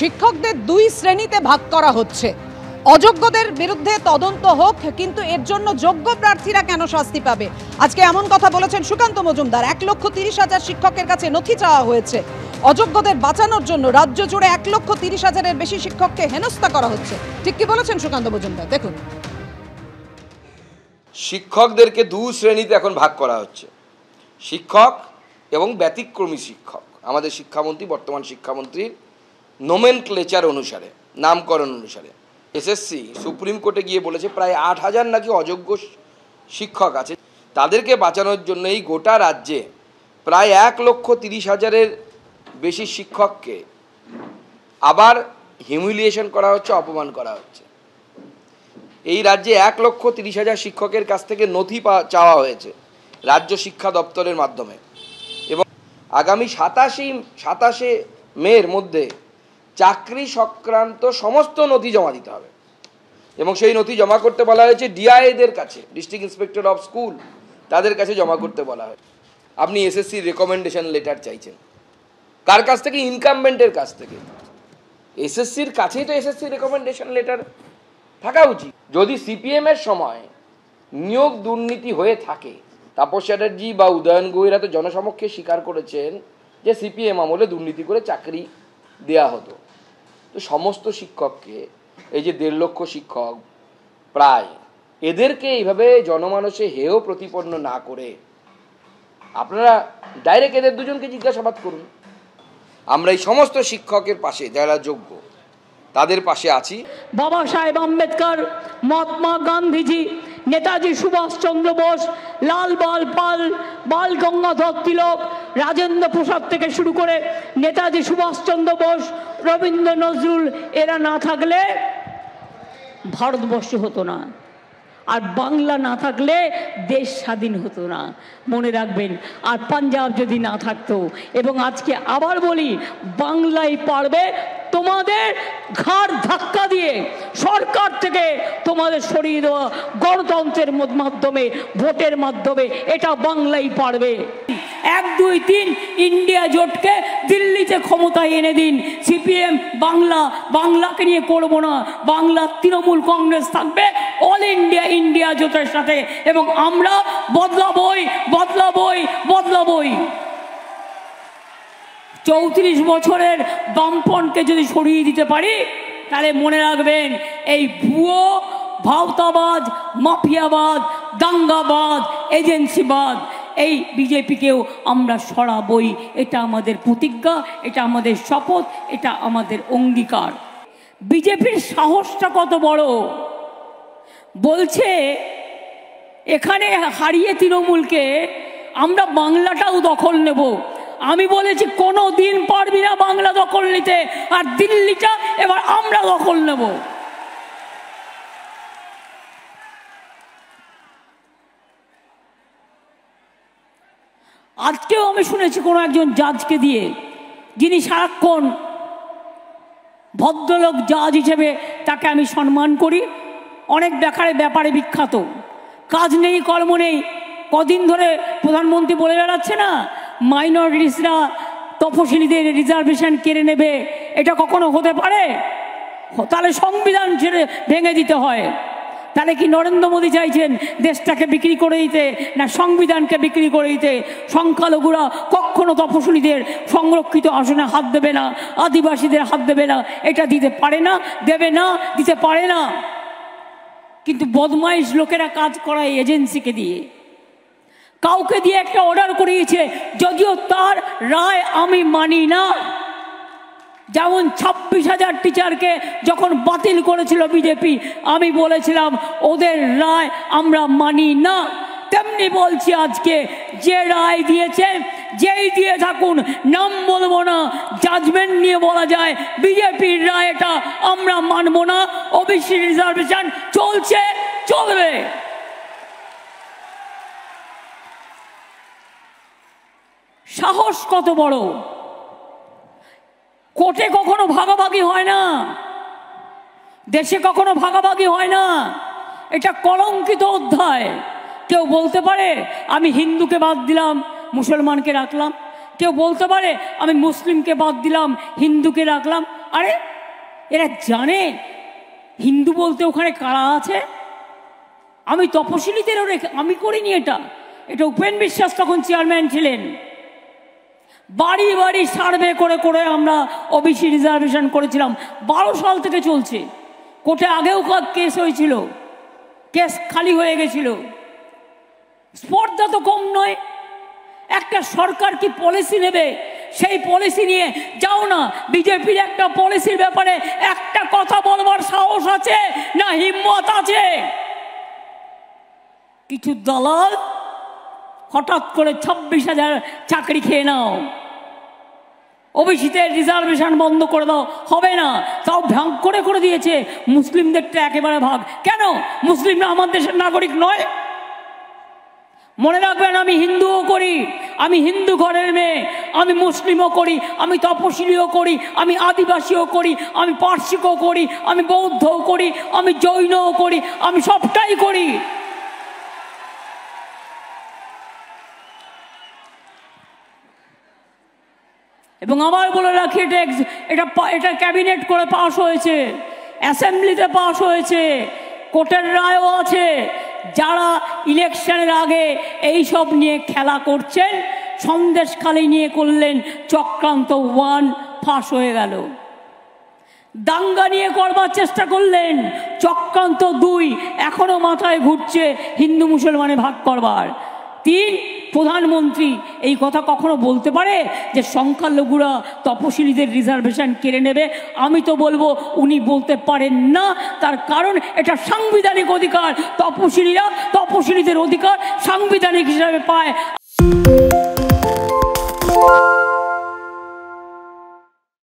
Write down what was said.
শিক্ষকদের দুই শ্রেণীতে ভাগ করা হচ্ছে অযোগ্যদের বিরুদ্ধে তদন্ত হোক কিন্তু এর জন্য যোগ্য প্রার্থীরা কেন শাস্তি পাবে আজকে এমন কথা বলেছেন সুকান্ত মজুমদার এক লক্ষ তিরিশ হাজার শিক্ষকের কাছে নথি চাওয়া হয়েছে অযোগ্যদের বাঁচানোর জন্য রাজ্য জুড়ে এক লক্ষ তিরিশ হাজারের বেশি শিক্ষককে হেনস্থা করা হচ্ছে ঠিক কি বলেছেন সুকান্ত মজুমদার দেখুন শিক্ষকদেরকে দু শ্রেণীতে এখন ভাগ করা হচ্ছে শিক্ষক এবং ব্যতিক্রমী শিক্ষক আমাদের শিক্ষামন্ত্রী বর্তমান শিক্ষামন্ত্রীর নোমেন ক্লেচার অনুসারে নামকরণ অনুসারে এসএসসি সুপ্রিম কোর্টে গিয়ে বলেছে প্রায় আট হাজার নাকি অযোগ্য শিক্ষক আছে তাদেরকে বাঁচানোর জন্য এই গোটা রাজ্যে প্রায় এক লক্ষ তিরিশ হাজারের বেশি শিক্ষককে আবার হিউমিলিয়েশন করা হচ্ছে অপমান করা হচ্ছে এই রাজ্যে এক লক্ষ তিরিশ হাজার শিক্ষকের কাছ থেকে নথি চাওয়া হয়েছে রাজ্য শিক্ষা দপ্তরের মাধ্যমে এবং আগামী সাতাশি সাতাশে মের মধ্যে চাকরি সংক্রান্ত সমস্ত নথি জমা দিতে হবে এবং সেই নথি জমা করতে বলা হয়েছে ডিআইদের কাছে ডিস্ট্রিক্ট ইন্সপেক্টর অফ স্কুল তাদের কাছে জমা করতে বলা হয় আপনি এসএসসি রেকমেন্ডেশন লেটার চাইছেন কার কাছ থেকে ইনকামবেন্টের কাছ থেকে এসএসসির কাছেই তো এসএসসি রেকমেন্ডেশন লেটার থাকা উচিত যদি সিপিএমের সময় নিয়োগ দুর্নীতি হয়ে থাকে তাপস চ্যাটার্জি বা উদয়ন গোয়েরা তো জনসমক্ষে স্বীকার করেছেন যে সিপিএম আমলে দুর্নীতি করে চাকরি দেয়া হতো তো সমস্ত শিক্ষককে এই যে দেড় লক্ষ শিক্ষক প্রায় এদেরকে এইভাবে জনমানসে হেয় প্রতিপন্ন না করে আপনারা ডাইরেক্ট এদের দুজনকে জিজ্ঞাসাবাদ করুন আমরা এই সমস্ত শিক্ষকের পাশে যারা যোগ্য তাদের পাশে আছি বাবা সাহেব আম্বেদকর মহাত্মা গান্ধীজি নেতাজি সুভাষচন্দ্র বোস লাল বাল পাল বাল গঙ্গাধর তিলক রাজেন্দ্র প্রসাদ থেকে শুরু করে নেতাজি সুভাষচন্দ্র বোস রবীন্দ্র নজরুল এরা না থাকলে ভারতবর্ষ হতো না আর বাংলা না থাকলে দেশ স্বাধীন হতো না মনে রাখবেন আর পাঞ্জাব যদি না থাকতো এবং আজকে আবার বলি বাংলাই পারবে তোমাদের ঘাড় ধাক্কা দিয়ে সরকার থেকে তোমাদের সরিয়ে দেওয়া গণতন্ত্রের মাধ্যমে ভোটের মাধ্যমে এটা বাংলাই পারবে এক দুই তিন ইন্ডিয়া জোটকে দিল্লিতে ক্ষমতায় এনে দিন সিপিএম বাংলা বাংলাকে নিয়ে করব না বাংলা তৃণমূল কংগ্রেস থাকবে অল ইন্ডিয়া ইন্ডিয়া জোটের সাথে এবং আমরা বদলাবই বদলাবই বদলাবই চৌত্রিশ বছরের বামপনকে যদি সরিয়ে দিতে পারি তাহলে মনে রাখবেন এই ভুয়ো ভাওতাবাদ মাফিয়াবাদ দাঙ্গাবাদ এজেন্সিবাদ এই বিজেপিকেও আমরা সরাবই এটা আমাদের প্রতিজ্ঞা এটা আমাদের শপথ এটা আমাদের অঙ্গীকার বিজেপির সাহসটা কত বড় বলছে এখানে হারিয়ে তৃণমূলকে আমরা বাংলাটাও দখল নেব আমি বলেছি কোনো দিন পারবি না বাংলা দখল নিতে আর দিল্লিটা এবার আমরা দখল নেবো আজকেও আমি শুনেছি কোনো একজন জাজকে দিয়ে যিনি সারাক্ষণ ভদ্রলোক জাজ হিসেবে তাকে আমি সম্মান করি অনেক ব্যাপারে ব্যাপারে বিখ্যাত কাজ নেই কর্ম নেই কদিন ধরে প্রধানমন্ত্রী বলে বেড়াচ্ছে না মাইনরিটিসরা তপশিলীদের রিজার্ভেশন কেড়ে নেবে এটা কখনো হতে পারে তাহলে সংবিধান ছেড়ে ভেঙে দিতে হয় তাহলে কি নরেন্দ্র মোদী চাইছেন দেশটাকে বিক্রি করে দিতে না সংবিধানকে বিক্রি করে দিতে সংখ্যালঘুরা কখনো তফসিলিদের সংরক্ষিত আসনে হাত দেবে না আদিবাসীদের হাত দেবে না এটা দিতে পারে না দেবে না দিতে পারে না কিন্তু বদমাইশ লোকেরা কাজ করায় এজেন্সিকে দিয়ে কাউকে দিয়ে একটা অর্ডার করিয়েছে যদিও তার রায় আমি মানি না যেমন ছাব্বিশ হাজার টিচারকে যখন বাতিল করেছিল বিজেপি আমি বলেছিলাম ওদের রায় আমরা মানি না তেমনি বলছি আজকে যে রায় দিয়েছে যেই দিয়ে থাকুন নাম বলবো না জাজমেন্ট নিয়ে বলা যায় বিজেপির রায়টা আমরা মানবো না ওবিসি রিজার্ভেশন চলছে চলবে সাহস কত বড় কোটে কখনো ভাগাভাগি হয় না দেশে কখনো ভাগাভাগি হয় না এটা কলঙ্কিত অধ্যায় কেউ বলতে পারে আমি হিন্দুকে বাদ দিলাম মুসলমানকে রাখলাম কেউ বলতে পারে আমি মুসলিমকে বাদ দিলাম হিন্দুকে রাখলাম আরে এরা জানে হিন্দু বলতে ওখানে কারা আছে আমি তপশিলিদেরও রেখে আমি করিনি এটা এটা উপেন বিশ্বাস তখন চেয়ারম্যান ছিলেন বাড়ি বাড়ি সার্ভে করে করে আমরা ওবিসি রিজার্ভেশন করেছিলাম বারো সাল থেকে চলছে কোর্টে আগেও কেস হয়েছিল কেস খালি হয়ে গেছিল স্পর্ধা তো কম নয় একটা সরকার কি পলিসি নেবে সেই পলিসি নিয়ে যাও না বিজেপির একটা পলিসির ব্যাপারে একটা কথা বলবার সাহস আছে না হিম্মত আছে কিছু দালাল হঠাৎ করে ছাব্বিশ হাজার চাকরি খেয়ে নাও ওবিসিতে রিজার্ভেশন বন্ধ করে দাও হবে না তাও ভ্যাং করে করে দিয়েছে মুসলিমদেরটা একেবারে ভাগ কেন মুসলিমরা আমার দেশের নাগরিক নয় মনে রাখবেন আমি হিন্দুও করি আমি হিন্দু ঘরের মেয়ে আমি মুসলিমও করি আমি তপশিলিও করি আমি আদিবাসীও করি আমি পার্শ্বিকও করি আমি বৌদ্ধও করি আমি জৈনও করি আমি সবটাই করি এবং আমার বলে রাখি এটা এটা এটা ক্যাবিনেট করে পাশ হয়েছে অ্যাসেম্বলিতে পাশ হয়েছে কোর্টের রায়ও আছে যারা ইলেকশনের আগে এই সব নিয়ে খেলা করছেন সন্দেশখালি নিয়ে করলেন চক্রান্ত ওয়ান ফাঁস হয়ে গেল দাঙ্গা নিয়ে করবার চেষ্টা করলেন চক্রান্ত দুই এখনও মাথায় ঘুরছে হিন্দু মুসলমানে ভাগ করবার তিন প্রধানমন্ত্রী এই কথা কখনো বলতে পারে যে সংখ্যালঘুরা তপশিলীদের রিজার্ভেশন কেড়ে নেবে আমি তো বলবো উনি বলতে পারেন না তার কারণ এটা সাংবিধানিক অধিকার তপশিলীরা তপশিলীদের অধিকার সাংবিধানিক হিসাবে পায়